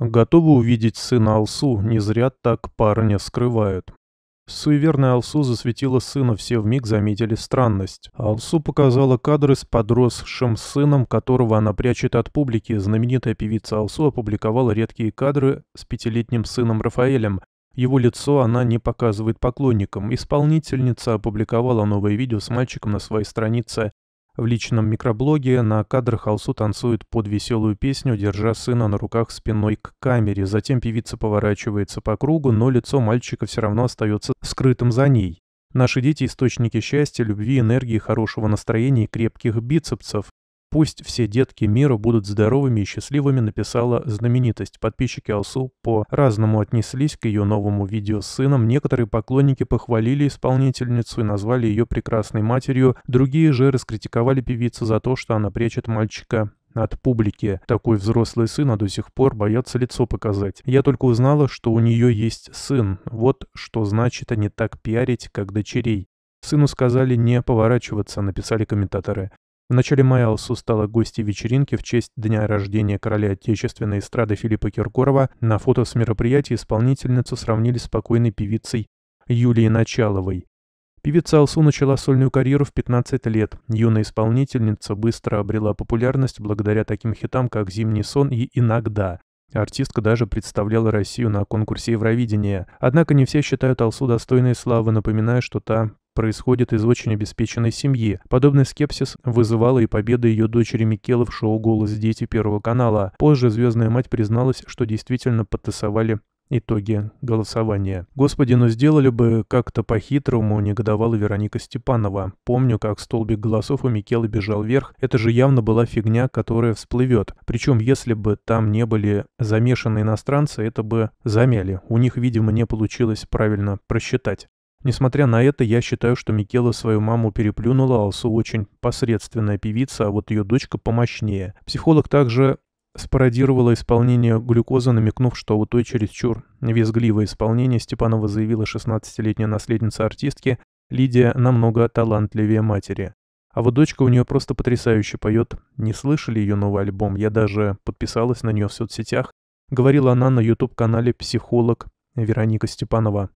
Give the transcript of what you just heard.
Готовы увидеть сына Алсу, не зря так парня скрывают. Суеверная Алсу засветила сына, все вмиг заметили странность. Алсу показала кадры с подросшим сыном, которого она прячет от публики. Знаменитая певица Алсу опубликовала редкие кадры с пятилетним сыном Рафаэлем. Его лицо она не показывает поклонникам. Исполнительница опубликовала новое видео с мальчиком на своей странице в личном микроблоге на кадрах Алсу танцует под веселую песню, держа сына на руках спиной к камере. Затем певица поворачивается по кругу, но лицо мальчика все равно остается скрытым за ней. Наши дети – источники счастья, любви, энергии, хорошего настроения и крепких бицепсов. «Пусть все детки мира будут здоровыми и счастливыми», написала знаменитость. Подписчики Алсу по-разному отнеслись к ее новому видео с сыном. Некоторые поклонники похвалили исполнительницу и назвали ее прекрасной матерью. Другие же раскритиковали певицу за то, что она прячет мальчика от публики. Такой взрослый сын, а до сих пор боятся лицо показать. Я только узнала, что у нее есть сын. Вот что значит они так пиарить, как дочерей. Сыну сказали не поворачиваться, написали комментаторы. В начале мая ОСУ стала гостьей вечеринки в честь дня рождения короля отечественной эстрады Филиппа Киркорова. На фото с мероприятия исполнительницу сравнили с покойной певицей Юлией Началовой. Певица Алсу начала сольную карьеру в 15 лет. Юная исполнительница быстро обрела популярность благодаря таким хитам, как «Зимний сон» и «Иногда». Артистка даже представляла Россию на конкурсе Евровидения. Однако не все считают Алсу достойной славы, напоминая, что та происходит из очень обеспеченной семьи. Подобный скепсис вызывала и победа ее дочери Микелы в шоу «Голос дети» Первого канала. Позже звездная мать призналась, что действительно подтасовали итоги голосования. «Господи, ну сделали бы как-то по-хитрому», — негодовала Вероника Степанова. «Помню, как столбик голосов у Микелы бежал вверх. Это же явно была фигня, которая всплывет. Причем, если бы там не были замешаны иностранцы, это бы замяли. У них, видимо, не получилось правильно просчитать». Несмотря на это, я считаю, что Микела свою маму переплюнула, а Алсу очень посредственная певица, а вот ее дочка помощнее. Психолог также спародировала исполнение глюкозы, намекнув, что у той чересчур визгливое исполнение Степанова заявила 16-летняя наследница артистки Лидия намного талантливее матери. А вот дочка у нее просто потрясающе поет. Не слышали ее новый альбом, я даже подписалась на нее в соцсетях. Говорила она на YouTube-канале «Психолог» Вероника Степанова.